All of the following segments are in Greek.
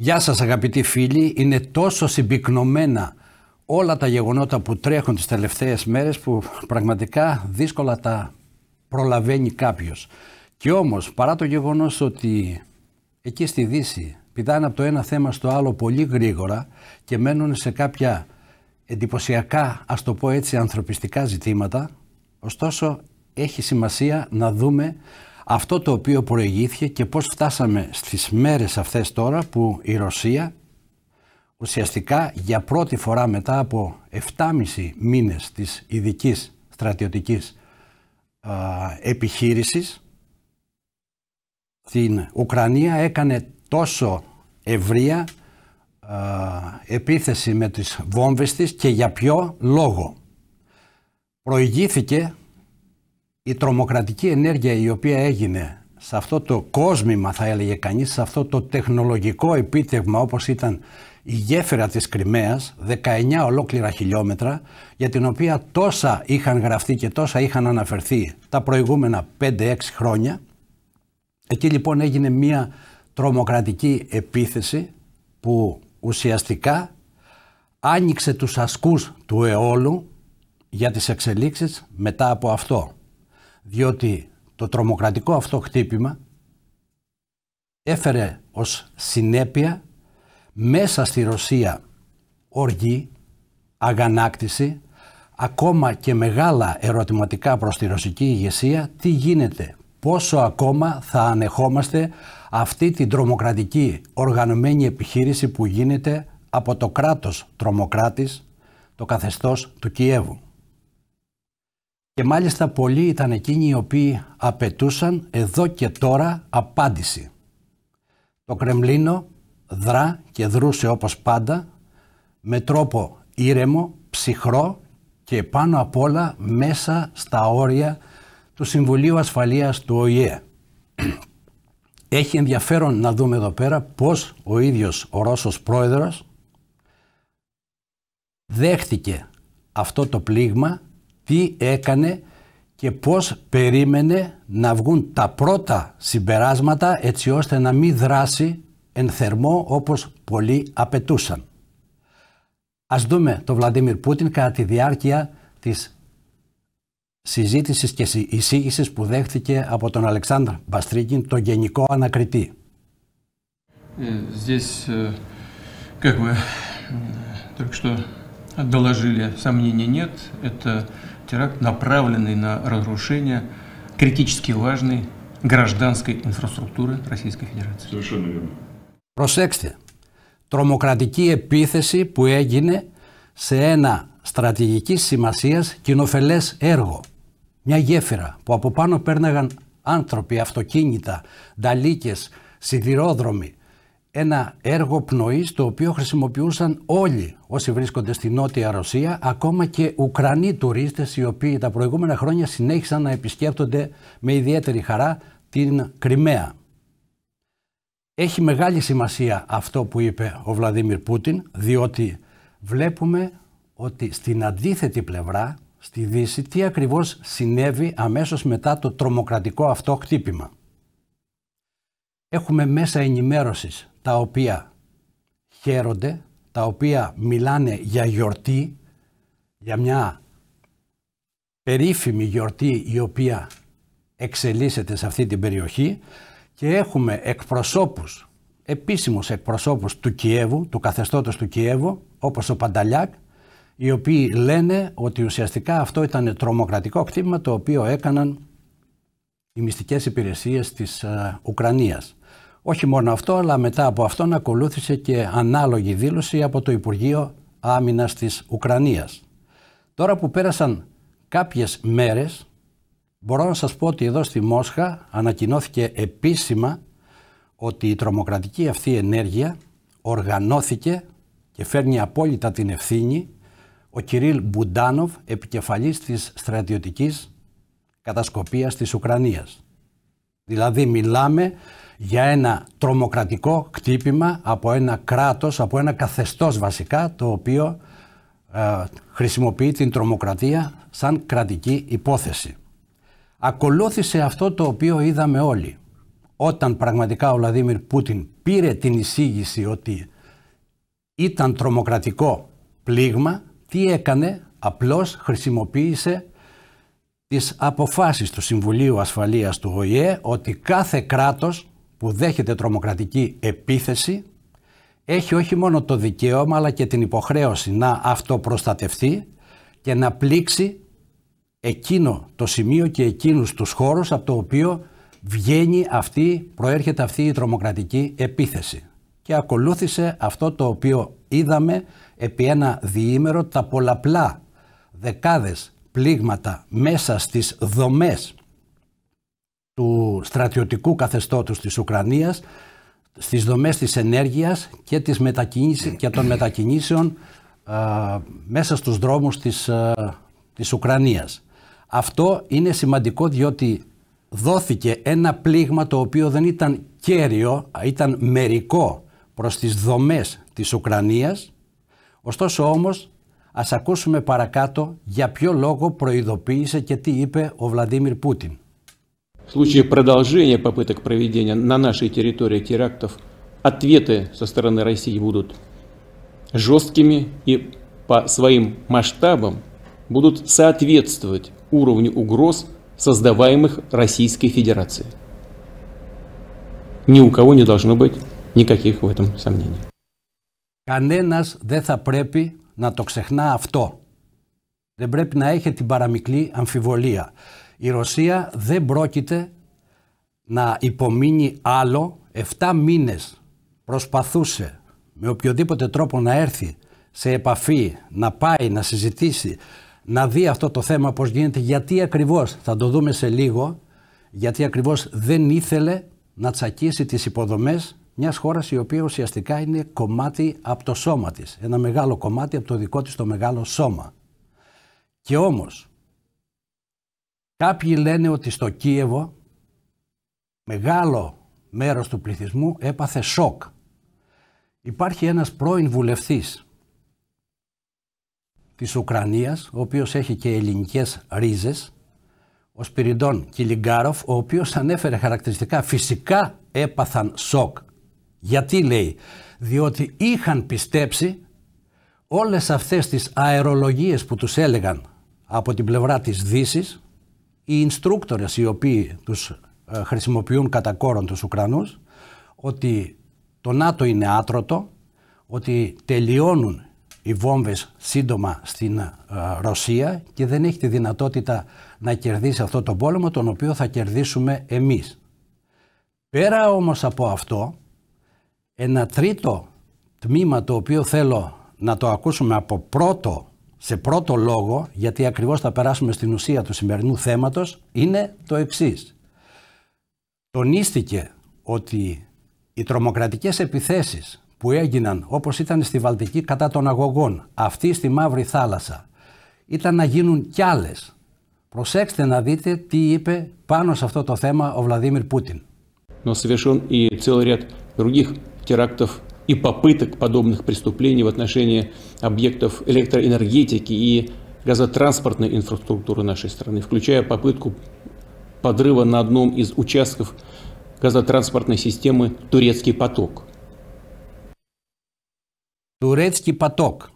Γεια σας αγαπητοί φίλοι, είναι τόσο συμπυκνωμένα όλα τα γεγονότα που τρέχουν τις τελευταίες μέρες που πραγματικά δύσκολα τα προλαβαίνει κάποιος. Και όμως παρά το γεγονός ότι εκεί στη Δύση πηδάνε από το ένα θέμα στο άλλο πολύ γρήγορα και μένουν σε κάποια εντυπωσιακά, ας το πω έτσι, ανθρωπιστικά ζητήματα, ωστόσο έχει σημασία να δούμε αυτό το οποίο προηγήθηκε και πώς φτάσαμε στις μέρες αυτές τώρα που η Ρωσία ουσιαστικά για πρώτη φορά μετά από 7,5 μήνες της ειδικής στρατιωτικής α, επιχείρησης στην Ουκρανία έκανε τόσο ευρεία επίθεση με τις βόμβες της και για ποιο λόγο. Προηγήθηκε η τρομοκρατική ενέργεια η οποία έγινε σε αυτό το κόσμημα θα έλεγε κανείς, σε αυτό το τεχνολογικό επίτευγμα όπως ήταν η γέφυρα της Κρυμαίας, 19 ολόκληρα χιλιόμετρα, για την οποία τόσα είχαν γραφτεί και τόσα είχαν αναφερθεί τα προηγούμενα 5-6 χρόνια. Εκεί λοιπόν έγινε μια τρομοκρατική επίθεση που ουσιαστικά άνοιξε τους ασκούς του αιώλου για τις εξελίξεις μετά από αυτό διότι το τρομοκρατικό αυτό χτύπημα έφερε ως συνέπεια μέσα στη Ρωσία οργή, αγανάκτηση, ακόμα και μεγάλα ερωτηματικά προς τη ρωσική ηγεσία, τι γίνεται, πόσο ακόμα θα ανεχόμαστε αυτή την τρομοκρατική οργανωμένη επιχείρηση που γίνεται από το κράτος τρομοκράτης, το καθεστώς του Κιέβου. Και μάλιστα πολλοί ήταν εκείνοι οι οποίοι απαιτούσαν εδώ και τώρα απάντηση. Το Κρεμλίνο δρά και δρούσε όπως πάντα με τρόπο ήρεμο, ψυχρό και πάνω απ' όλα μέσα στα όρια του Συμβουλίου Ασφαλείας του ΟΗΕ. Έχει ενδιαφέρον να δούμε εδώ πέρα πώς ο ίδιος ο Ρώσος πρόεδρος δέχτηκε αυτό το πλήγμα τι έκανε και πώς περίμενε να βγουν τα πρώτα συμπεράσματα έτσι ώστε να μην δράσει εν θερμό όπως πολλοί απαιτούσαν. Ας δούμε τον Βλαντίμιρ Πούτιν κατά τη διάρκεια της συζήτησης και εισήγησης που δέχθηκε από τον Αλεξάνδρ Μπαστρίκιν, τον Γενικό Ανακριτή. Ε, здесь, ε, как вы только что теракт, направленный на разрушение критически важной гражданской инфраструктуры Российской Федерации. Совершенно верно. Προσέξτε, τρομοκρατική επίθεση που έγινε σε ένα στρατηγικής σημασίας κοινοφελές έργο. Μια γέφυρα που από πάνω πέρναγαν άνθρωποι, αυτοκίνητα, νταλίκες, σιδηρόδρομοι, ένα έργο πνοής το οποίο χρησιμοποιούσαν όλοι όσοι βρίσκονται στη Νότια Ρωσία, ακόμα και Ουκρανοί τουρίστες οι οποίοι τα προηγούμενα χρόνια συνέχισαν να επισκέπτονται με ιδιαίτερη χαρά την Κρυμαία. Έχει μεγάλη σημασία αυτό που είπε ο Βλαδίμιρ Πούτιν, διότι βλέπουμε ότι στην αντίθετη πλευρά, στη Δύση, τι ακριβώς συνέβη αμέσως μετά το τρομοκρατικό αυτό χτύπημα. Έχουμε μέσα ενημέρωσης τα οποία χαίρονται, τα οποία μιλάνε για γιορτή, για μια περίφημη γιορτή η οποία εξελίσσεται σε αυτή την περιοχή και έχουμε εκπροσώπους, επίσημους εκπροσώπους του Κιέβου, του καθεστώτος του Κιέβου, όπως ο Πανταλιάκ, οι οποίοι λένε ότι ουσιαστικά αυτό ήταν τρομοκρατικό κτήμα το οποίο έκαναν οι μυστικές υπηρεσίες της ε, Ουκρανίας. Όχι μόνο αυτό, αλλά μετά από αυτόν ακολούθησε και ανάλογη δήλωση από το Υπουργείο Άμυνας της Ουκρανίας. Τώρα που πέρασαν κάποιες μέρες, μπορώ να σας πω ότι εδώ στη Μόσχα ανακοινώθηκε επίσημα ότι η τρομοκρατική αυτή ενέργεια οργανώθηκε και φέρνει απόλυτα την ευθύνη ο Κυρίλ Μπουντάνοβ, επικεφαλής της στρατιωτικής κατασκοπίας της Ουκρανίας. Δηλαδή μιλάμε για ένα τρομοκρατικό κτύπημα από ένα κράτος, από ένα καθεστώς βασικά, το οποίο ε, χρησιμοποιεί την τρομοκρατία σαν κρατική υπόθεση. Ακολούθησε αυτό το οποίο είδαμε όλοι. Όταν πραγματικά ο Βλαδίμιρ Πούτιν πήρε την εισήγηση ότι ήταν τρομοκρατικό πλήγμα, τι έκανε, απλώς χρησιμοποίησε τις αποφάσεις του Συμβουλίου Ασφαλείας του ΟΗΕ ότι κάθε κράτος που δέχεται τρομοκρατική επίθεση έχει όχι μόνο το δικαίωμα αλλά και την υποχρέωση να αυτοπροστατευτεί και να πλήξει εκείνο το σημείο και εκείνους τους χώρους από το οποίο βγαίνει αυτή, προέρχεται αυτή η τρομοκρατική επίθεση. Και ακολούθησε αυτό το οποίο είδαμε επί ένα διήμερο τα πολλαπλά δεκάδες πλήγματα μέσα στις δομές του στρατιωτικού καθεστώτος της Ουκρανίας στις δομές της ενέργειας και, της των μετακινήσεων α, μέσα στους δρόμους της, Ουκρανίας. Αυτό είναι σημαντικό διότι δόθηκε ένα πλήγμα το οποίο δεν ήταν κέριο, ήταν μερικό προς τις δομές της Ουκρανίας. Ωστόσο όμως ας ακούσουμε παρακάτω για ποιο λόγο προειδοποίησε και τι είπε ο Βλαδίμιρ Πούτιν. в случае продолжения попыток проведения на нашей территории терактов ответы со стороны России будут жесткими и по своим масштабам будут соответствовать уровню угроз, создаваемых Российской Федерацией. Ни у кого не должно быть никаких в этом сомнений. Κανένας δεν θα πρέπει να το ξεχνά αυτό. Δεν πρέπει να έχει την παραμικρή αμφιβολία. η Ρωσία δεν πρόκειται να υπομείνει άλλο 7 μήνες προσπαθούσε με οποιοδήποτε τρόπο να έρθει σε επαφή, να πάει, να συζητήσει, να δει αυτό το θέμα πώς γίνεται, γιατί ακριβώς, θα το δούμε σε λίγο, γιατί ακριβώς δεν ήθελε να τσακίσει τις υποδομές μιας χώρας η οποία ουσιαστικά είναι κομμάτι από το σώμα της, ένα μεγάλο κομμάτι από το δικό της το μεγάλο σώμα. Και όμως, Κάποιοι λένε ότι στο Κίεβο μεγάλο μέρος του πληθυσμού έπαθε σοκ. Υπάρχει ένας πρώην βουλευτής της Ουκρανίας, ο οποίος έχει και ελληνικές ρίζες, ο Σπυριντών Κιλιγκάροφ, ο οποίος ανέφερε χαρακτηριστικά φυσικά έπαθαν σοκ. Γιατί λέει, διότι είχαν πιστέψει όλες αυτές τις αερολογίες που τους έλεγαν από την πλευρά της δύσης οι instructors οι οποίοι τους ε, χρησιμοποιούν κατά κόρον τους Ουκρανούς ότι το ΝΑΤΟ είναι άτρωτο, ότι τελειώνουν οι βόμβες σύντομα στην ε, Ρωσία και δεν έχει τη δυνατότητα να κερδίσει αυτό το πόλεμο τον οποίο θα κερδίσουμε εμείς. Πέρα όμως από αυτό, ένα τρίτο τμήμα το οποίο θέλω να το ακούσουμε από πρώτο σε πρώτο λόγο, γιατί ακριβώς θα περάσουμε στην ουσία του σημερινού θέματος, είναι το εξής. Τονίστηκε ότι οι τρομοκρατικές επιθέσεις που έγιναν όπως ήταν στη Βαλτική κατά των αγωγών, αυτή στη Μαύρη Θάλασσα, ήταν να γίνουν κι άλλες. Προσέξτε να δείτε τι είπε πάνω σε αυτό το θέμα ο Βλαδίμιρ Πούτιν. целый ряд и попыток подобных преступлений в отношении объектов электроэнергетики и газотранспортной инфраструктуры нашей страны, включая попытку подрыва на одном из участков газотранспортной системы «Турецкий поток». Турецкий поток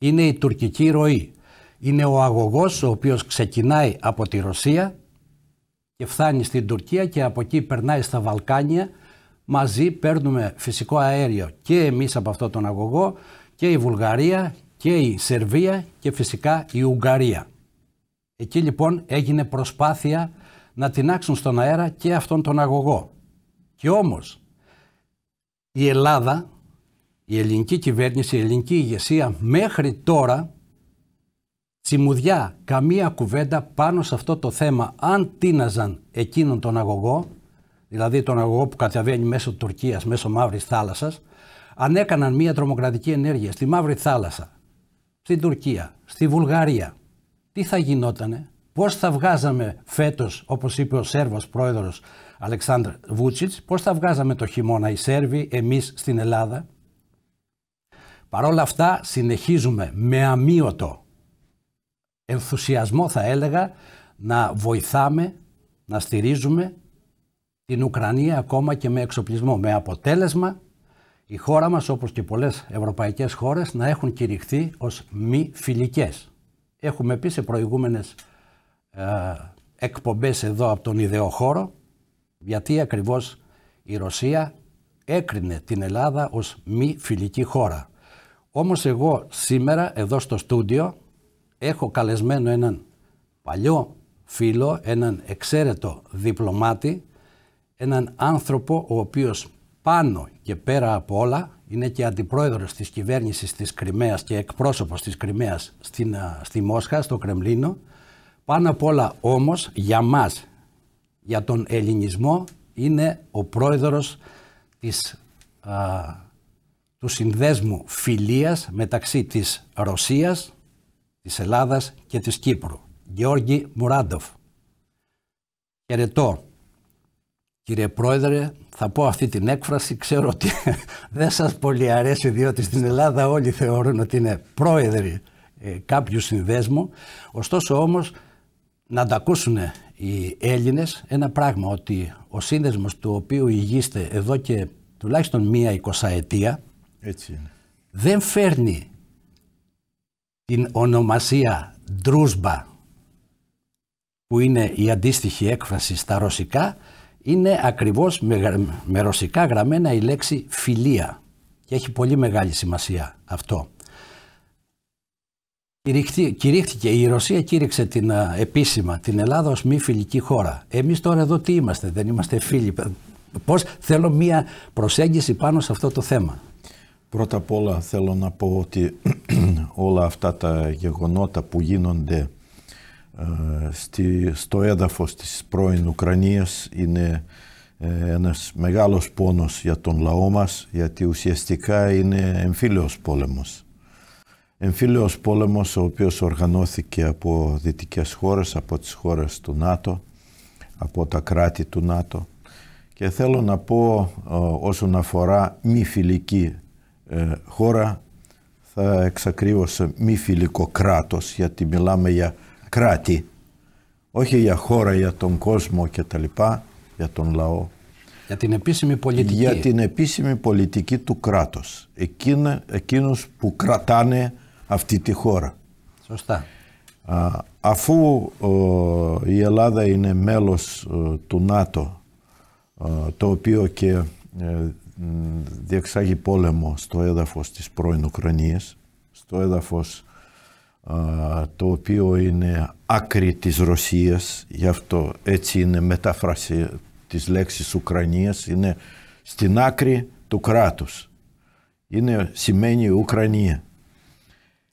είναι η τουρκική ροή. Είναι ο αγωγός ο οποίος ξεκινάει από τη Ρωσία και φτάνει στην Τουρκία και από εκεί περνάει στα Βαλκάνια μαζί παίρνουμε φυσικό αέριο και εμείς από αυτό τον αγωγό και η Βουλγαρία και η Σερβία και φυσικά η Ουγγαρία. Εκεί λοιπόν έγινε προσπάθεια να τεινάξουν στον αέρα και αυτόν τον αγωγό. Και όμως η Ελλάδα, η ελληνική κυβέρνηση, η ελληνική ηγεσία μέχρι τώρα τσιμουδιά καμία κουβέντα πάνω σε αυτό το θέμα αν τίναζαν εκείνον τον αγωγό δηλαδή τον αγωγό που κατεβαίνει μέσω Τουρκίας, μέσω Μαύρης Θάλασσας, έκαναν μια τρομοκρατική ενέργεια στη Μαύρη Θάλασσα, στην Τουρκία, στη Βουλγαρία, τι θα γινότανε, πώς θα βγάζαμε φέτος, όπως είπε ο Σέρβος πρόεδρος Αλεξάνδρ Βούτσιτ, πώς θα βγάζαμε το χειμώνα οι Σέρβοι, εμείς στην Ελλάδα. Παρ' όλα αυτά συνεχίζουμε με αμύωτο ενθουσιασμό θα έλεγα να βοηθάμε, να στηρίζουμε την Ουκρανία ακόμα και με εξοπλισμό. Με αποτέλεσμα η χώρα μας όπως και πολλές ευρωπαϊκές χώρες να έχουν κηρυχθεί ως μη φιλικές. Έχουμε πει σε προηγούμενες ε, εκπομπές εδώ από τον ιδεοχώρο γιατί ακριβώς η Ρωσία έκρινε την Ελλάδα ως μη φιλική χώρα. Όμως εγώ σήμερα εδώ στο στούντιο έχω καλεσμένο έναν παλιό φίλο, έναν εξαίρετο διπλωμάτη έναν άνθρωπο ο οποίος πάνω και πέρα από όλα είναι και αντιπρόεδρος της κυβέρνησης της Κρυμαίας και εκπρόσωπος της Κρυμαίας στην, στη Μόσχα, στο Κρεμλίνο. Πάνω απ' όλα όμως για μας, για τον ελληνισμό, είναι ο πρόεδρος της, του συνδέσμου φιλίας μεταξύ της Ρωσίας, της Ελλάδας και της Κύπρου. Γεώργη Μουράντοφ. Χαιρετώ Κύριε Πρόεδρε, θα πω αυτή την έκφραση. Ξέρω ότι δεν σας πολύ αρέσει διότι στην Ελλάδα όλοι θεωρούν ότι είναι πρόεδροι ε, κάποιους συνδέσμου. Ωστόσο όμως να τα ακούσουν οι Έλληνες ένα πράγμα ότι ο σύνδεσμος του οποίου ηγείστε εδώ και τουλάχιστον μία εικοσαετία Έτσι είναι. δεν φέρνει την ονομασία ντρούσμπα που είναι η αντίστοιχη έκφραση στα ρωσικά είναι ακριβώς με, με ρωσικά γραμμένα η λέξη φιλία και έχει πολύ μεγάλη σημασία αυτό. Κηρύχθηκε, η Ρωσία κήρυξε την επίσημα την Ελλάδα ως μη φιλική χώρα. Εμείς τώρα εδώ τι είμαστε, δεν είμαστε φίλοι. Πώς θέλω μία προσέγγιση πάνω σε αυτό το θέμα. Πρώτα απ' όλα θέλω να πω ότι όλα αυτά τα γεγονότα που γίνονται στο έδαφος της πρώην Ουκρανίας είναι ένας μεγάλος πόνος για τον λαό μας γιατί ουσιαστικά είναι εμφύλιος πόλεμος. Εμφύλιος πόλεμος ο οποίος οργανώθηκε από δυτικές χώρες, από τις χώρες του ΝΑΤΟ, από τα κράτη του ΝΑΤΟ και θέλω να πω όσον αφορά μη φιλική χώρα θα σε μη φιλικό κράτος γιατί μιλάμε για κράτη, όχι για χώρα, για τον κόσμο και τα λοιπά, για τον λαό. Για την επίσημη πολιτική. Για την επίσημη πολιτική του κράτος. Εκείνα, εκείνους που κρατάνε αυτή τη χώρα. Σωστά. αφού η Ελλάδα είναι μέλος του ΝΑΤΟ, το οποίο και ε, διεξάγει πόλεμο στο έδαφος της πρώην Ουκρανίας, στο έδαφος το οποίο είναι άκρη της Ρωσίας, γι' αυτό έτσι είναι μετάφραση της λέξης Ουκρανίας, είναι στην άκρη του κράτους. Είναι, σημαίνει Ουκρανία.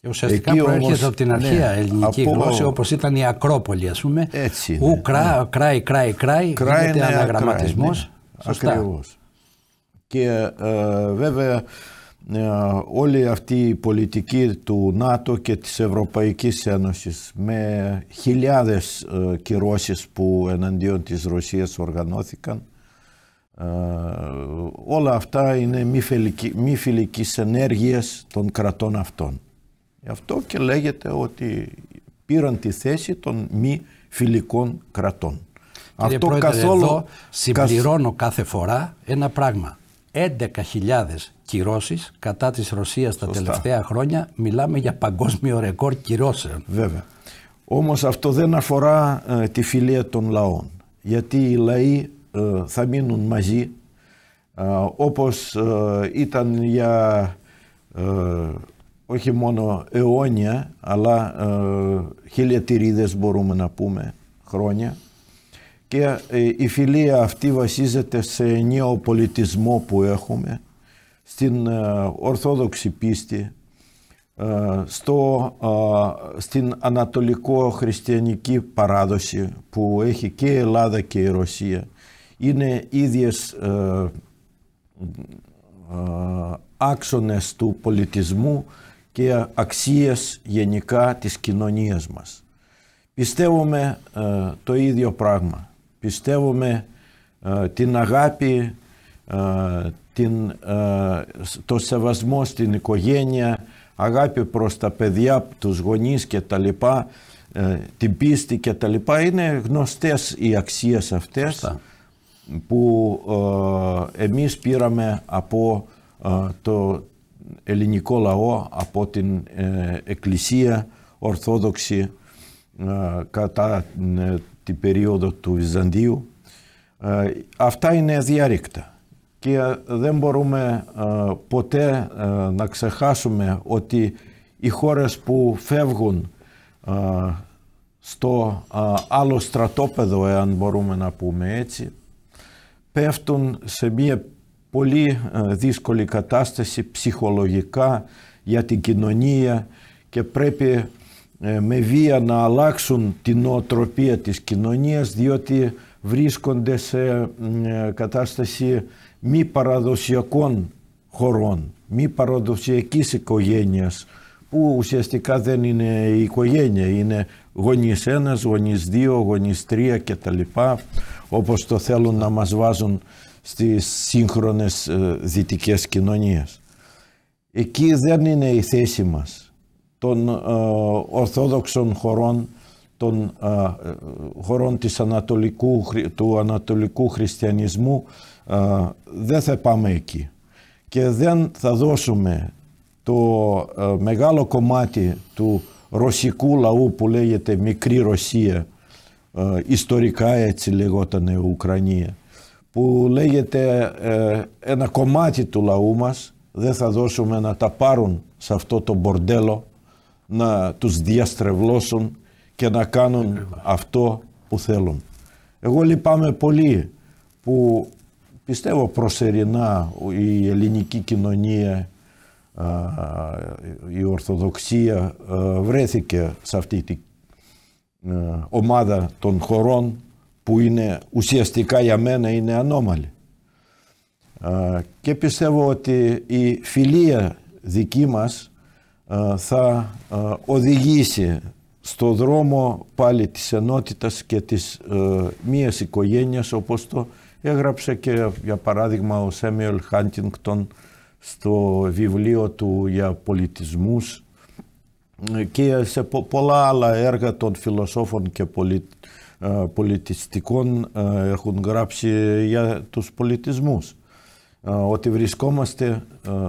ουσιαστικά Εκεί προέρχεται όμως, από την ναι, αρχαία ναι, ελληνική από... γλώσσα όπως ήταν η Ακρόπολη ας πούμε. Έτσι είναι. Ουκρά, ναι. κράι, κράι, κράι, κράι γίνεται αναγραμματισμός. Ναι. Ακριβώς. Και ε, βέβαια ε, όλη αυτή η πολιτική του ΝΑΤΟ και της Ευρωπαϊκής Ένωσης με χιλιάδες ε, κυρώσεις που εναντίον της Ρωσίας οργανώθηκαν ε, όλα αυτά είναι μη, φιλική, μη φιλικής ενέργειας των κρατών αυτών. Γι' αυτό και λέγεται ότι πήραν τη θέση των μη φιλικών κρατών. Κύριε αυτό Πρόεδρε, καθόλου... εδώ συμπληρώνω κάθε φορά ένα πράγμα. 11.000 κυρώσεις κατά της Ρωσίας Σωστά. τα τελευταία χρόνια. Μιλάμε για παγκόσμιο ρεκόρ κυρώσεων. Βέβαια. Όμως αυτό δεν αφορά ε, τη φιλία των λαών. Γιατί οι λαοί ε, θα μείνουν μαζί ε, όπως ε, ήταν για όχι μόνο αιώνια αλλά χιλιατηρίδες μπορούμε να πούμε χρόνια και ε, η φιλία αυτή βασίζεται σε νέο πολιτισμό που έχουμε, στην ε, Ορθόδοξη πίστη, ε, στο, στην Ανατολικό-Χριστιανική παράδοση που έχει και η Ελλάδα και η Ρωσία. Είναι ίδιες άξονες του πολιτισμού και αξίες γενικά της κοινωνίας μας. Πιστεύουμε το ίδιο πράγμα πιστεύουμε ε, την αγάπη, ε, την, ε, το σεβασμό στην οικογένεια, αγάπη προς τα παιδιά, τους γονείς και τα λοιπά, την πίστη και τα λοιπά. Είναι γνωστές οι αξίες αυτές που εμείς πήραμε από το ελληνικό λαό, από την Εκκλησία Ορθόδοξη κατά την περίοδο του Βυζαντίου. Αυτά είναι αδιαρρήκτα και δεν μπορούμε ποτέ να ξεχάσουμε ότι οι χώρες που φεύγουν στο άλλο στρατόπεδο, εάν μπορούμε να πούμε έτσι, πέφτουν σε μια πολύ δύσκολη κατάσταση ψυχολογικά για την κοινωνία και πρέπει ε, με βία να αλλάξουν την νοοτροπία της κοινωνίας διότι βρίσκονται σε ε, κατάσταση μη παραδοσιακών χωρών, μη παραδοσιακής οικογένειας που ουσιαστικά δεν είναι η οικογένεια, είναι γονείς ένας, γονείς δύο, γονείς τρία κτλ. όπως το θέλουν να μας βάζουν στις σύγχρονες ε, δυτικές κοινωνίες. Εκεί δεν είναι η θέση μας των ε, Ορθόδοξων χωρών των ε, χωρών της ανατολικού, του ανατολικού χριστιανισμού ε, δεν θα πάμε εκεί και δεν θα δώσουμε το μεγάλο κομμάτι του ρωσικού λαού που λέγεται μικρή Ρωσία ιστορικά έτσι λεγόταν η Ουκρανία που λέγεται ένα κομμάτι του λαού μας δεν θα δώσουμε να τα πάρουν σε αυτό το μπορντέλο να τους διαστρεβλώσουν και να κάνουν αυτό που θέλουν. Εγώ λυπάμαι πολύ που πιστεύω προσερινά η ελληνική κοινωνία, η Ορθοδοξία βρέθηκε σε αυτή την ομάδα των χωρών που είναι ουσιαστικά για μένα είναι ανώμαλη. Και πιστεύω ότι η φιλία δική μας ε, θα ε, οδηγήσει στο δρόμο πάλι της ενότητας και της ε, μίας οικογένειας όπως το έγραψε και για παράδειγμα ο Σέμιολ Χάντινγκτον στο βιβλίο του για πολιτισμούς και σε πολλά άλλα έργα των φιλοσόφων και πολιτιστικών έχουν γράψει για τους πολιτισμούς ότι βρισκόμαστε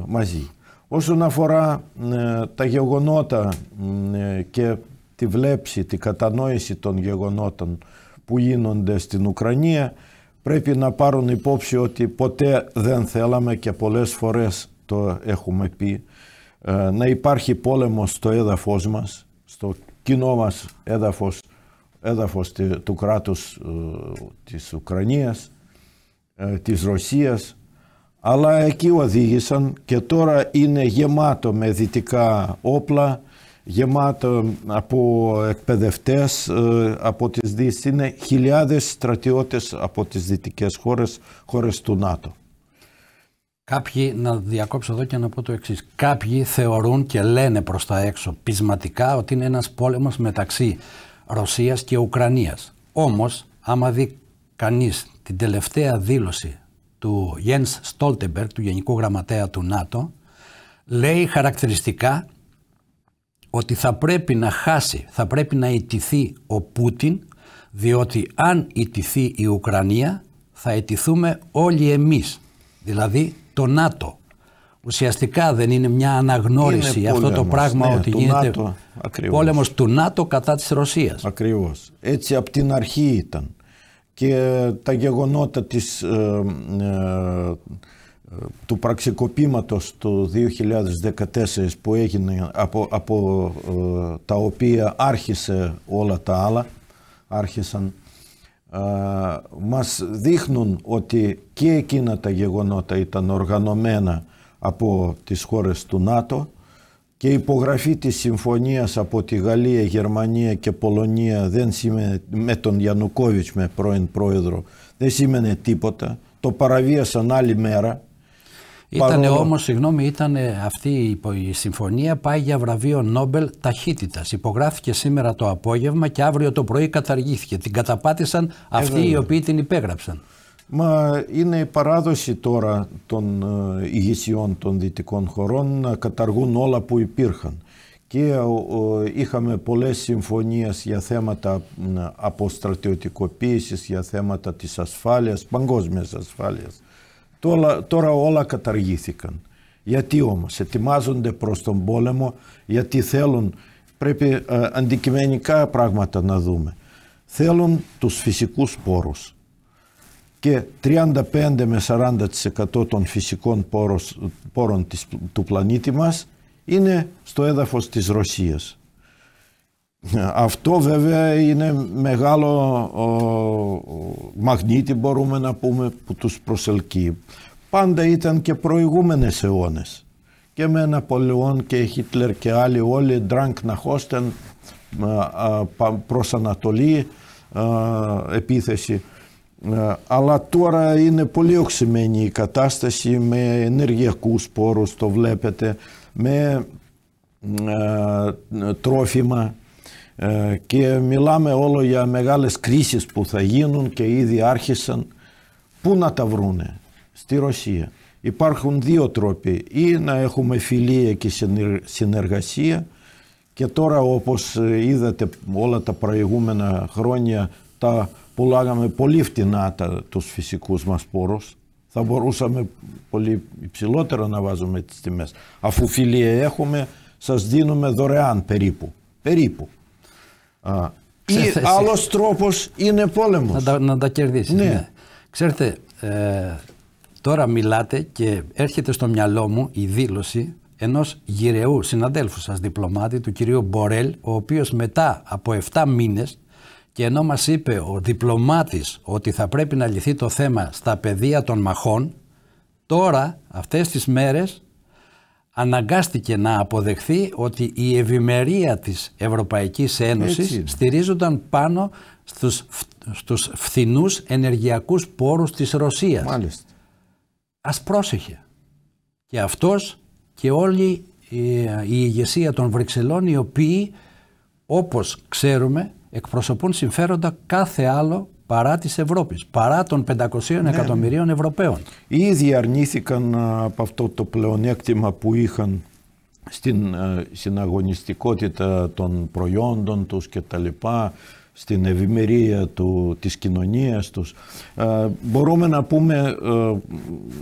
μαζί. Όσον αφορά ε, τα γεγονότα ε, και τη βλέψη, τη κατανόηση των γεγονότων που γίνονται στην Ουκρανία, πρέπει να πάρουν υπόψη ότι ποτέ δεν θέλαμε και πολλές φορές το έχουμε πει, ε, να υπάρχει πόλεμος στο έδαφος μας, στο κοινό μας έδαφος, έδαφος του κράτους της Ουκρανίας, της Ρωσίας, αλλά εκεί οδήγησαν και τώρα είναι γεμάτο με δυτικά όπλα, γεμάτο από εκπαιδευτές ε, από τις Δύσεις. Είναι χιλιάδες στρατιώτες από τις δυτικές χώρες, χώρες του ΝΑΤΟ. Κάποιοι, να διακόψω εδώ και να πω το εξής. Κάποιοι θεωρούν και λένε προς τα έξω πεισματικά ότι είναι ένας πόλεμος μεταξύ Ρωσίας και Ουκρανίας. Όμως, άμα δει κανείς την τελευταία δήλωση του Jens Στόλτεμπεργκ του Γενικού Γραμματέα του ΝΑΤΟ, λέει χαρακτηριστικά ότι θα πρέπει να χάσει, θα πρέπει να ιτηθεί ο Πούτιν, διότι αν ιτηθεί η Ουκρανία θα ιτηθούμε όλοι εμείς, δηλαδή το ΝΑΤΟ. Ουσιαστικά δεν είναι μια αναγνώριση αυτό το πράγμα ναι, ότι γίνεται ΝΑΤΟ, πόλεμος του ΝΑΤΟ κατά της Ρωσίας. Ακριβώς. Έτσι από την αρχή ήταν και ε, τα γεγονότα της, ε, ε του πραξικοπήματος του 2014 που έγινε από, από ε, τα οποία άρχισε όλα τα άλλα άρχισαν μας δείχνουν ότι και εκείνα τα γεγονότα ήταν οργανωμένα από τις χώρες του ΝΑΤΟ και η υπογραφή της συμφωνίας από τη Γαλλία, Γερμανία και Πολωνία δεν σήμαινε, με τον Γιαννουκόβιτς με πρώην πρόεδρο δεν σήμαινε τίποτα. Το παραβίασαν άλλη μέρα. Ήταν Παρόλο... όμως, συγγνώμη, ήταν αυτή η συμφωνία πάει για βραβείο Νόμπελ ταχύτητας. Υπογράφηκε σήμερα το απόγευμα και αύριο το πρωί καταργήθηκε. Την καταπάτησαν αυτοί ε, οι οποίοι την υπέγραψαν. Μα είναι η παράδοση τώρα των ε, ηγεσιών των δυτικών χωρών να καταργούν όλα που υπήρχαν. Και είχαμε πολλές συμφωνίες για θέματα αποστρατιωτικοποίησης, για θέματα της ασφάλειας, παγκόσμιας ασφάλειας. Τώρα, όλα καταργήθηκαν. Γιατί όμως, ετοιμάζονται προς τον πόλεμο, γιατί θέλουν, πρέπει ε, αντικειμενικά πράγματα να δούμε. Θέλουν τους φυσικούς πόρους και 35 με 40% των φυσικών πόρων του πλανήτη μας είναι στο έδαφος της Ρωσίας. Αυτό βέβαια είναι μεγάλο ο, μαγνήτη μπορούμε να πούμε που τους προσελκύει. Πάντα ήταν και προηγούμενες αιώνες και με Ναπολεόν και Χίτλερ και άλλοι όλοι ντρανκ να χώστεν ε, ε, προς Ανατολή ε, επίθεση αλλά τώρα είναι πολύ οξυμένη η κατάσταση με ενεργειακού πόρους, το βλέπετε, με τρόφιμα και μιλάμε όλο για μεγάλες κρίσεις που θα γίνουν και ήδη άρχισαν. Πού να τα βρούνε, στη Ρωσία. Υπάρχουν δύο τρόποι, ή να έχουμε φιλία και συνεργασία και τώρα όπως είδατε όλα τα προηγούμενα χρόνια τα Πουλάγαμε πολύ φτηνά τα, τους φυσικούς μας πόρους, θα μπορούσαμε πολύ υψηλότερα να βάζουμε τις τιμές. Αφού φιλία έχουμε, σας δίνουμε δωρεάν περίπου. Περίπου. Α, ή άλλος τρόπος είναι πόλεμος. Να τα, να ναι. ναι. Ξέρετε, ε, τώρα μιλάτε και έρχεται στο μυαλό μου η δήλωση ενός γυρεού συναδέλφου σας διπλωμάτη του κυρίου Μπορέλ, ο οποίος μετά από 7 μήνες και ενώ μας είπε ο διπλωμάτης ότι θα πρέπει να λυθεί το θέμα στα πεδία των μαχών, τώρα αυτές τις μέρες αναγκάστηκε να αποδεχθεί ότι η ευημερία της Ευρωπαϊκής Ένωσης στηρίζονταν πάνω στους, στους φθηνούς ενεργειακούς πόρους της Ρωσίας. Ας πρόσεχε. Και αυτός και όλη η, η ηγεσία των Βρυξελών οι οποίοι όπως ξέρουμε εκπροσωπούν συμφέροντα κάθε άλλο παρά της Ευρώπης, παρά των 500 ναι. εκατομμυρίων Ευρωπαίων. Ήδη αρνήθηκαν από αυτό το πλεονέκτημα που είχαν στην ε, συναγωνιστικότητα των προϊόντων τους και τα λοιπά, στην ευημερία του, της κοινωνίας τους. Ε, μπορούμε να πούμε ε,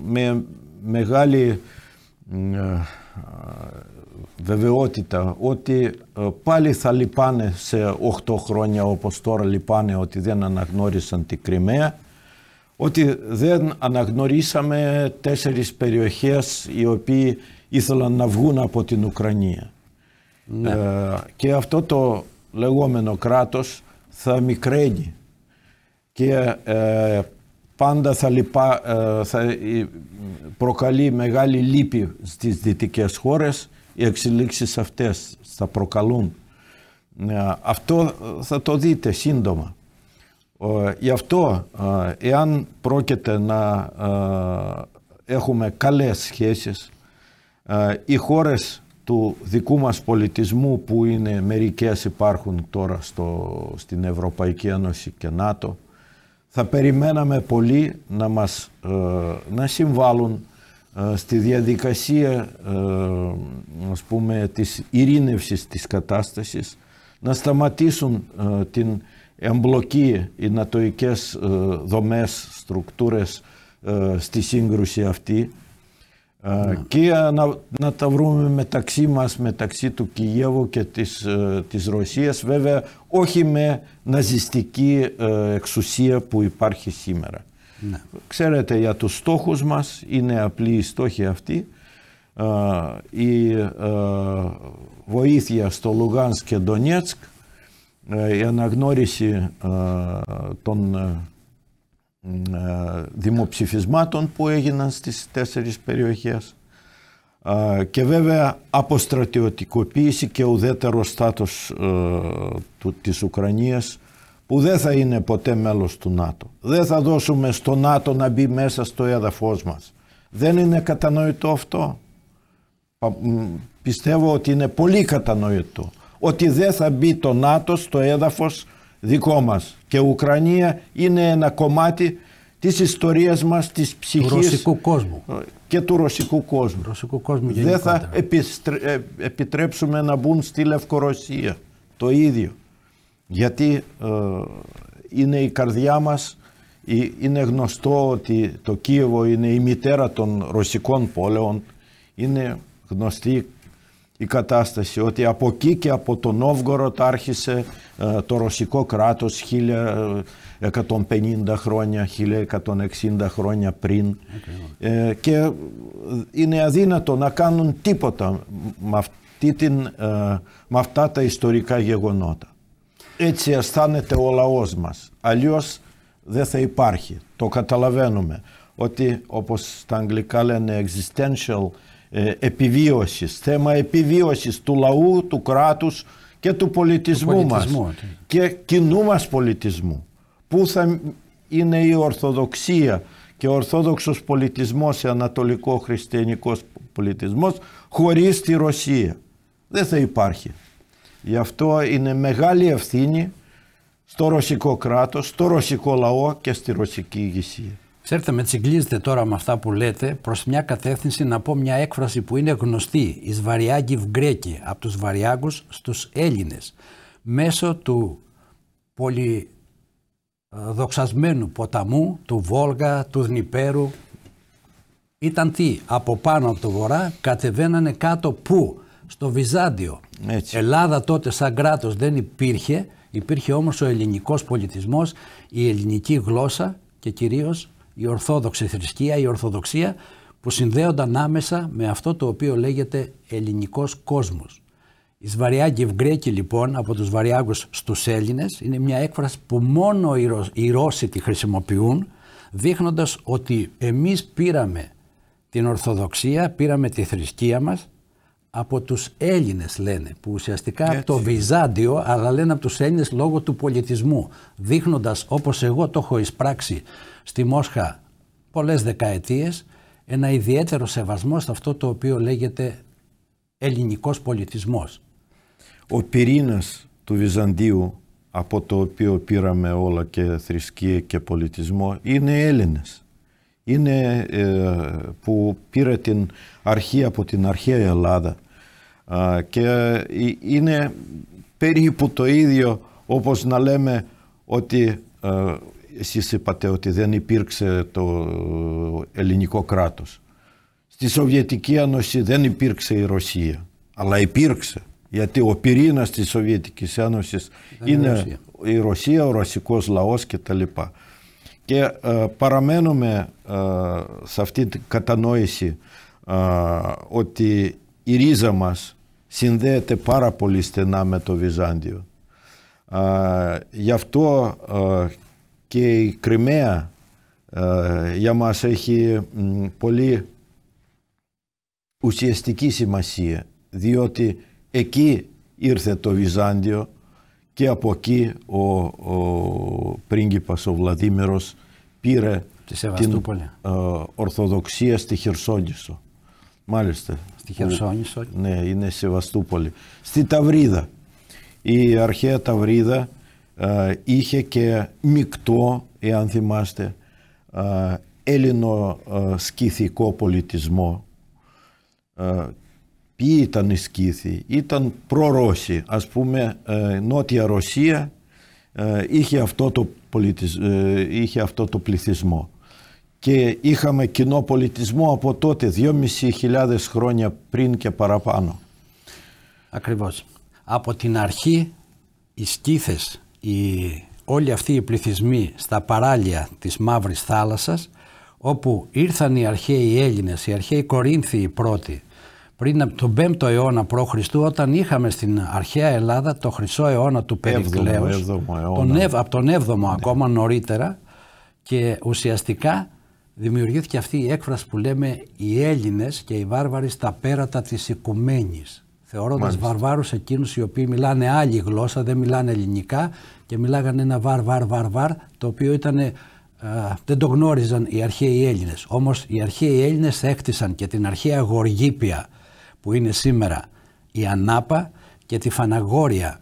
με μεγάλη βεβαιότητα ότι ε, πάλι θα λυπάνε σε 8 χρόνια όπως τώρα λυπάνε ότι δεν αναγνώρισαν την Κρυμαία ότι δεν αναγνωρίσαμε τέσσερις περιοχές οι οποίοι ήθελαν να βγουν από την Ουκρανία. Ναι. Ε, και αυτό το λεγόμενο κράτος θα μικραίνει και ε, πάντα θα, λυπά, θα προκαλεί μεγάλη λύπη στις δυτικές χώρες οι εξελίξεις αυτές θα προκαλούν. Ε, αυτό ε, θα το δείτε σύντομα. Ε, γι' αυτό, εάν πρόκειται να έχουμε καλές σχέσεις, οι χώρες του δικού μας πολιτισμού που είναι μερικές υπάρχουν τώρα στο, στην Ευρωπαϊκή Ένωση και ΝΑΤΟ, θα περιμέναμε πολύ να μας να συμβάλλουν ε, στη διαδικασία ε, ας πούμε, της ειρήνευσης της κατάστασης, να σταματήσουν ε, την εμπλοκή οι νατοικές δομές, στρουκτούρες στη σύγκρουση αυτή ναι. και να, τα βρούμε μεταξύ μας, μεταξύ του Κιέβου και της, της Ρωσίας βέβαια όχι με ναζιστική εξουσία που υπάρχει σήμερα. Ναι. Ξέρετε για τους στόχους μας, είναι απλή η στόχη αυτή. Η βοήθεια στο Λουγάνς και Ντονιέτσκ, ε, η αναγνώριση των ε, ε, δημοψηφισμάτων που έγιναν στις τέσσερις περιοχές και βέβαια αποστρατιωτικοποίηση και ουδέτερο στάτος του, της Ουκρανίας που δεν θα είναι ποτέ μέλος του ΝΑΤΟ. Δεν θα δώσουμε στο ΝΑΤΟ να μπει μέσα στο έδαφος μας. Δεν είναι κατανοητό αυτό. Πιστεύω ότι είναι πολύ κατανοητό. Ότι δεν θα μπει το ΝΑΤΟ στο έδαφος δικό μας. Και η Ουκρανία είναι ένα κομμάτι της ιστορίας μας, της ψυχής. Του ρωσικού κόσμου. Και του ρωσικού κόσμου. Ρωσικού κόσμου δεν θα ε, επιτρέψουμε να μπουν στη Λευκορωσία. Το ίδιο γιατί ε, είναι η καρδιά μας, είναι γνωστό ότι το Κίεβο είναι η μητέρα των ρωσικών πόλεων, είναι γνωστή η κατάσταση ότι από εκεί και από τον Νόβγοροτ άρχισε ε, το ρωσικό κράτος 1150 ε, χρόνια, 1160 χρόνια πριν και είναι αδύνατο να κάνουν τίποτα με, την, με αυτά τα ιστορικά γεγονότα έτσι αισθάνεται ο λαός μας. Αλλιώς δεν θα υπάρχει. Το καταλαβαίνουμε ότι όπως τα αγγλικά λένε existential ε, επιβίωσης, θέμα επιβίωσης του λαού, του κράτους και του πολιτισμού, του πολιτισμού μας και κοινού μας πολιτισμού. Πού θα είναι η Ορθοδοξία και ο Ορθόδοξος πολιτισμός, η Ανατολικό Χριστιανικός πολιτισμός χωρίς τη Ρωσία. Δεν θα υπάρχει. Γι' αυτό είναι μεγάλη ευθύνη στο ρωσικό κράτος, στο ρωσικό λαό και στη ρωσική ηγεσία. Ξέρετε, με τσιγκλίζετε τώρα με αυτά που λέτε προς μια κατεύθυνση να πω μια έκφραση που είναι γνωστή, ει βαριάγκη βγκρέκη, από τους βαριάγκους στους Έλληνες. Μέσω του πολυδοξασμένου ποταμού, του Βόλγα, του Δνηπέρου, ήταν τι, από πάνω από το βορρά κατεβαίνανε κάτω που, στο Βυζάντιο, Ελλάδα τότε σαν κράτος δεν υπήρχε, υπήρχε όμως ο ελληνικός πολιτισμός, η ελληνική γλώσσα και κυρίως η ορθόδοξη θρησκεία, η ορθοδοξία που συνδέονταν άμεσα με αυτό το οποίο λέγεται ελληνικός κόσμος. Η Σβαριάγκοι Ευγρέκη λοιπόν από τους Βαριάγκους στους Έλληνες είναι μια έκφραση που μόνο οι, Ρώσοι τη χρησιμοποιούν δείχνοντας ότι εμείς πήραμε την Ορθοδοξία, πήραμε τη θρησκεία μας από τους Έλληνες λένε, που ουσιαστικά από το Βυζάντιο, αλλά λένε από τους Έλληνες λόγω του πολιτισμού, δείχνοντας όπως εγώ το έχω εισπράξει στη Μόσχα πολλές δεκαετίες, ένα ιδιαίτερο σεβασμό σε αυτό το οποίο λέγεται ελληνικός πολιτισμός. Ο πυρήνας του Βυζαντίου από το οποίο πήραμε όλα και θρησκεία και πολιτισμό είναι Έλληνες είναι ε, που πήρε την αρχή από την αρχαία Ελλάδα και ε, είναι περίπου το ίδιο όπως να λέμε ότι ε, εσείς είπατε ότι δεν υπήρξε το ελληνικό κράτος. Στη Σοβιετική Ένωση δεν υπήρξε η Ρωσία, αλλά υπήρξε. Γιατί ο πυρήνας της Σοβιετικής Ένωσης είναι, είναι η Ρωσία, ο ρωσικός λαός κτλ. Και ε, παραμένουμε ε, σε αυτή την κατανόηση ε, ότι η ρίζα μας συνδέεται πάρα πολύ στενά με το Βυζάντιο. Γι' αυτό και η Κρυμαία για μας έχει πολύ ουσιαστική σημασία διότι εκεί ήρθε το Βυζάντιο και από εκεί ο, ο πρίγκιπας ο Βλαδίμηρος πήρε την ε, Ορθοδοξία στη Χερσόνησο. Μάλιστα. Στη Χερσόνησο. ναι, είναι Σεβαστούπολη. Στη Ταυρίδα. Η αρχαία Ταυρίδα ε, είχε και μεικτό, εάν θυμάστε, ε, Έλληνο ε, πολιτισμό ποιοι ήταν οι Σκύθοι, ήταν προ-Ρώσοι, Ας πούμε ε, Νότια Ρωσία ε, είχε αυτό το, ε, είχε αυτό το πληθυσμό και είχαμε κοινό πολιτισμό από τότε, 2.500 χρόνια πριν και παραπάνω. Ακριβώς. Από την αρχή οι σκήθες, οι, όλοι αυτοί οι πληθυσμοί στα παράλια της Μαύρης Θάλασσας όπου ήρθαν οι αρχαίοι Έλληνες, οι αρχαίοι Κορίνθιοι πρώτοι πριν από τον 5ο αιώνα π.Χ. όταν είχαμε στην αρχαία Ελλάδα το χρυσό αιώνα του Περικλέους, τον από τον 7ο ναι. ακόμα νωρίτερα και ουσιαστικά δημιουργήθηκε αυτή η έκφραση που λέμε οι Έλληνες και οι βάρβαροι στα πέρατα της οικουμένης. Θεωρώντας Μάλιστα. βαρβάρους εκείνους οι οποίοι μιλάνε άλλη γλώσσα, δεν μιλάνε ελληνικά και μιλάγανε ένα βαρ βαρ βαρ βαρ το οποίο ήτανε, δεν το γνώριζαν οι αρχαίοι Έλληνες. Όμως οι αρχαίοι Έλληνες έκτισαν και την αρχαία γοργίπια που είναι σήμερα η Ανάπα και τη Φαναγόρια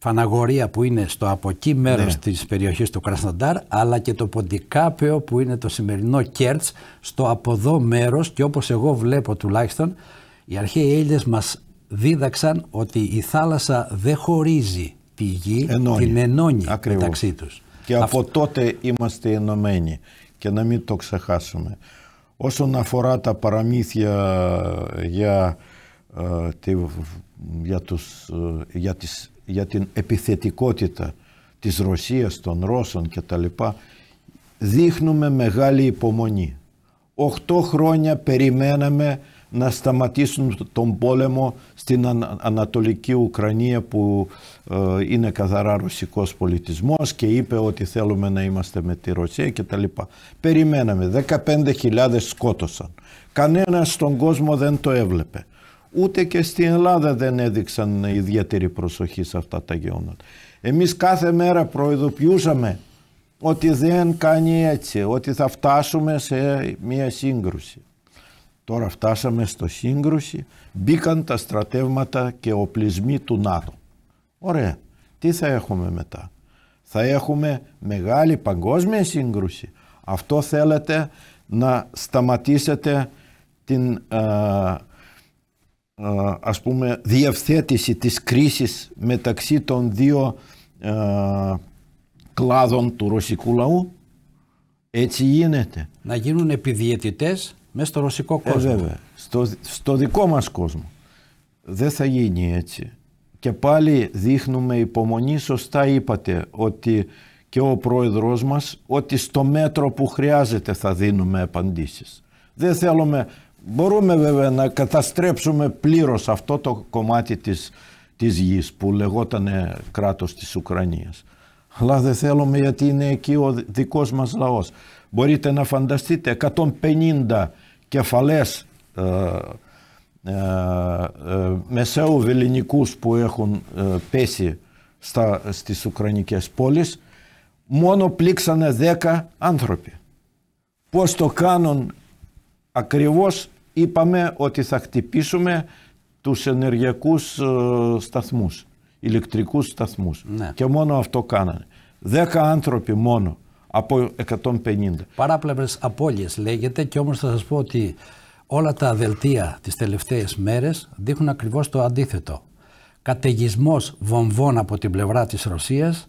Φαναγορία που είναι στο από εκεί μέρος ναι. της περιοχής του Κρασταντάρ αλλά και το Ποντικάπεο που είναι το σημερινό Κέρτς στο από εδώ μέρος και όπως εγώ βλέπω τουλάχιστον οι αρχαίοι Έλληνες μας δίδαξαν ότι η θάλασσα δεν χωρίζει τη γη, την ενώνει μεταξύ τους. Και από τότε είμαστε ενωμένοι και να μην το ξεχάσουμε. Όσον αφορά τα παραμύθια για ε, ε, για, την επιθετικότητα της Ρωσίας, των Ρώσων κτλ. Δείχνουμε μεγάλη υπομονή. Οχτώ χρόνια περιμέναμε να σταματήσουν τον πόλεμο στην Ανατολική Ουκρανία που ε, είναι καθαρά ρωσικός πολιτισμός και είπε ότι θέλουμε να είμαστε με τη Ρωσία και τα λοιπά. Περιμέναμε. 15.000 σκότωσαν. Κανένας στον κόσμο δεν το έβλεπε. Ούτε και στην Ελλάδα δεν έδειξαν ιδιαίτερη προσοχή σε αυτά τα γεγονότα. Εμείς κάθε μέρα προειδοποιούσαμε ότι δεν κάνει έτσι, ότι θα φτάσουμε σε μία σύγκρουση. Τώρα φτάσαμε στο σύγκρουση, μπήκαν τα στρατεύματα και οπλισμοί του ΝΑΤΟ. Ωραία. Τι θα έχουμε μετά. Θα έχουμε μεγάλη παγκόσμια σύγκρουση. Αυτό θέλετε να σταματήσετε την ε, ας πούμε διευθέτηση της κρίσης μεταξύ των δύο κλάδων του ρωσικού λαού έτσι γίνεται. Να γίνουν επιδιαιτητές μέσα στο ρωσικό ε, κόσμο. Ε, βέβαια. Στο, στο δικό μας κόσμο. Δεν θα γίνει έτσι. Και πάλι δείχνουμε υπομονή. Σωστά είπατε ότι και ο πρόεδρος μας ότι στο μέτρο που χρειάζεται θα δίνουμε απαντήσεις. Δεν θέλουμε Μπορούμε βέβαια να καταστρέψουμε πλήρως αυτό το κομμάτι της, της γης που λεγόταν κράτος της Ουκρανίας. Αλλά δεν θέλουμε γιατί είναι εκεί ο δικός μας λαός. Μπορείτε να φανταστείτε 150 κεφαλές ε, ε, ε, μεσαίου βεληνικούς που έχουν ε, πέσει στα, στις Ουκρανικές πόλεις μόνο πλήξανε 10 άνθρωποι. Πώς το κάνουν ακριβώς είπαμε ότι θα χτυπήσουμε τους ενεργειακούς ε, σταθμούς, ηλεκτρικούς σταθμούς. Ναι. Και μόνο αυτό κάνανε. Δέκα άνθρωποι μόνο από 150. Παράπλευρες απώλειες λέγεται και όμως θα σας πω ότι όλα τα δελτία τις τελευταίες μέρες δείχνουν ακριβώς το αντίθετο. Καταιγισμός βομβών από την πλευρά της Ρωσίας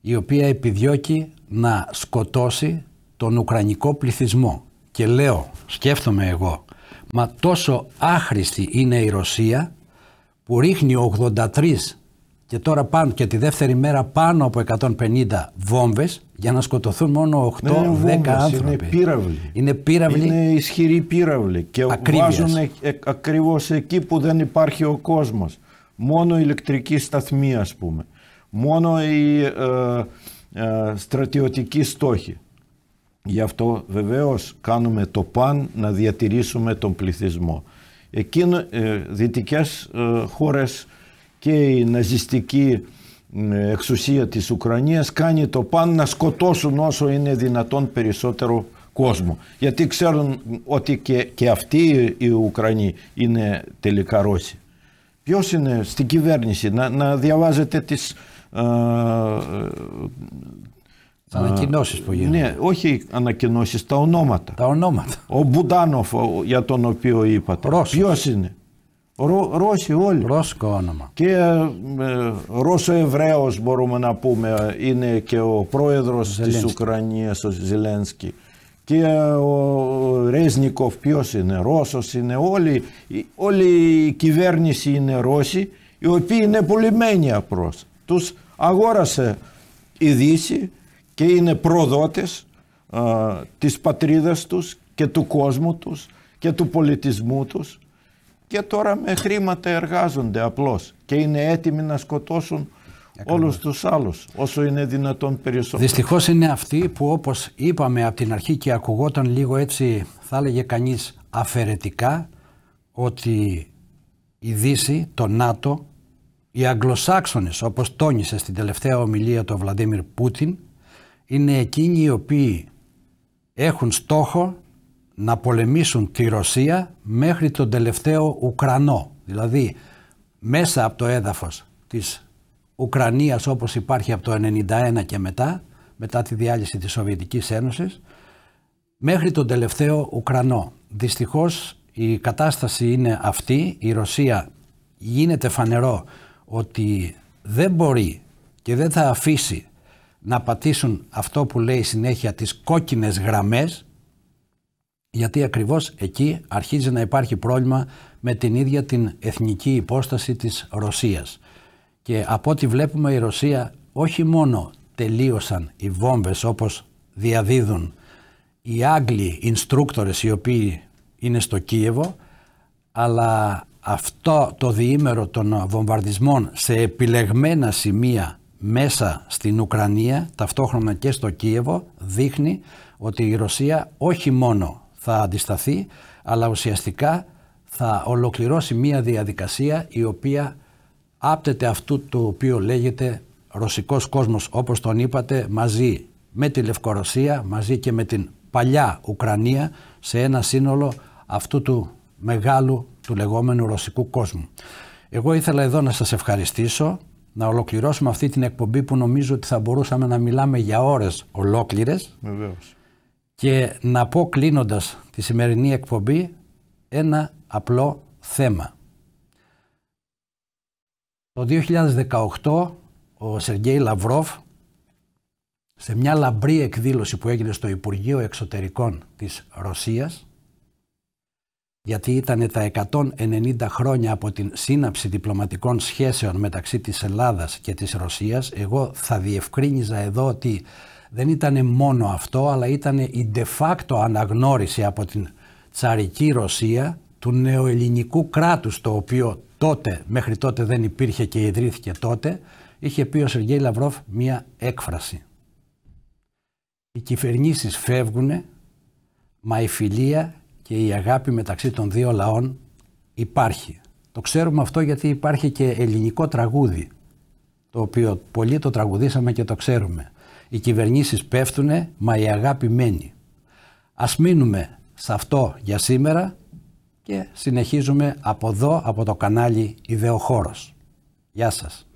η οποία επιδιώκει να σκοτώσει τον Ουκρανικό πληθυσμό και λέω, σκέφτομαι εγώ, μα τόσο άχρηστη είναι η Ρωσία που ρίχνει 83 και τώρα πάνω και τη δεύτερη μέρα πάνω από 150 βόμβες για να σκοτωθούν μόνο 8-10 ναι, άνθρωποι. Είναι πύραυλοι. Είναι πύραυλοι. Είναι ισχυροί πύραυλοι και Ακρίβειας. βάζουν ακριβώς εκεί που δεν υπάρχει ο κόσμος. Μόνο ηλεκτρική σταθμή ας πούμε. Μόνο οι ε, ε, στρατιωτικοί στόχοι. Γι' αυτό βεβαίως κάνουμε το παν να διατηρήσουμε τον πληθυσμό. Εκείνο, ε, δυτικές ε, χώρες και η ναζιστική εξουσία της Ουκρανίας κάνει το παν να σκοτώσουν όσο είναι δυνατόν περισσότερο κόσμο. Γιατί ξέρουν ότι και, αυτοί οι Ουκρανοί είναι τελικά Ρώσοι. Ποιος είναι στην κυβέρνηση να, να διαβάζετε τις, ε, Ανακοινώσεις που γίνονται. Ναι, όχι ανακοινώσεις, τα ονόματα. Τα ονόματα. Ο Μπουντάνοφ για τον οποίο είπατε. Ποιος είναι. Ρω, Ρώσοι όλοι. Ρώσικο όνομα. Και ε, ε ρωσο Εβραίος μπορούμε να πούμε είναι και ο πρόεδρος της της Ουκρανίας ο Ζηλένσκι και ε, ο Ρέσνικοφ ποιος είναι, Ρώσος είναι όλοι, όλη η κυβέρνηση είναι Ρώσοι οι οποίοι είναι πολυμένοι απρό. Τους αγόρασε η Δύση και είναι προδότες α, της πατρίδας τους και του κόσμου τους και του πολιτισμού τους και τώρα με χρήματα εργάζονται απλώς και είναι έτοιμοι να σκοτώσουν Ακριβώς. όλους τους άλλους όσο είναι δυνατόν περισσότερο. Δυστυχώς είναι αυτοί που όπως είπαμε από την αρχή και ακουγόταν λίγο έτσι θα έλεγε κανείς αφαιρετικά ότι η Δύση, το ΝΑΤΟ, οι Αγγλοσάξονες όπως τόνισε στην τελευταία ομιλία του Βλαντίμιρ Πούτιν είναι εκείνοι οι οποίοι έχουν στόχο να πολεμήσουν τη Ρωσία μέχρι τον τελευταίο Ουκρανό. Δηλαδή μέσα από το έδαφος της Ουκρανίας όπως υπάρχει από το 1991 και μετά, μετά τη διάλυση της Σοβιετικής Ένωσης, μέχρι τον τελευταίο Ουκρανό. Δυστυχώς η κατάσταση είναι αυτή, η Ρωσία γίνεται φανερό ότι δεν μπορεί και δεν θα αφήσει να πατήσουν αυτό που λέει συνέχεια τις κόκκινες γραμμές γιατί ακριβώς εκεί αρχίζει να υπάρχει πρόβλημα με την ίδια την εθνική υπόσταση της Ρωσίας. Και από ό,τι βλέπουμε η Ρωσία όχι μόνο τελείωσαν οι βόμβες όπως διαδίδουν οι Άγγλοι instructors οι οποίοι είναι στο Κίεβο αλλά αυτό το διήμερο των βομβαρδισμών σε επιλεγμένα σημεία μέσα στην Ουκρανία, ταυτόχρονα και στο Κίεβο, δείχνει ότι η Ρωσία όχι μόνο θα αντισταθεί, αλλά ουσιαστικά θα ολοκληρώσει μία διαδικασία η οποία άπτεται αυτού του οποίου λέγεται ρωσικός κόσμος όπως τον είπατε μαζί με τη Λευκορωσία, μαζί και με την παλιά Ουκρανία σε ένα σύνολο αυτού του μεγάλου του λεγόμενου ρωσικού κόσμου. Εγώ ήθελα εδώ να σας ευχαριστήσω να ολοκληρώσουμε αυτή την εκπομπή που νομίζω ότι θα μπορούσαμε να μιλάμε για ώρες ολόκληρες και να πω κλείνοντας τη σημερινή εκπομπή ένα απλό θέμα. Το 2018 ο Σεργέη Λαυρόφ σε μια λαμπρή εκδήλωση που έγινε στο Υπουργείο Εξωτερικών της Ρωσίας γιατί ήταν τα 190 χρόνια από την σύναψη διπλωματικών σχέσεων μεταξύ της Ελλάδας και της Ρωσίας, εγώ θα διευκρίνιζα εδώ ότι δεν ήταν μόνο αυτό, αλλά ήταν η de facto αναγνώριση από την τσαρική Ρωσία του νεοελληνικού κράτους, το οποίο τότε, μέχρι τότε δεν υπήρχε και ιδρύθηκε τότε, είχε πει ο Σεργέη Λαυρόφ μία έκφραση. Οι κυβερνήσεις φεύγουν, μα η φιλία και η αγάπη μεταξύ των δύο λαών υπάρχει. Το ξέρουμε αυτό γιατί υπάρχει και ελληνικό τραγούδι, το οποίο πολλοί το τραγουδήσαμε και το ξέρουμε. Οι κυβερνήσεις πέφτουνε, μα η αγάπη μένει. Ας μείνουμε σε αυτό για σήμερα και συνεχίζουμε από εδώ, από το κανάλι Ιδεοχώρος. Γεια σας.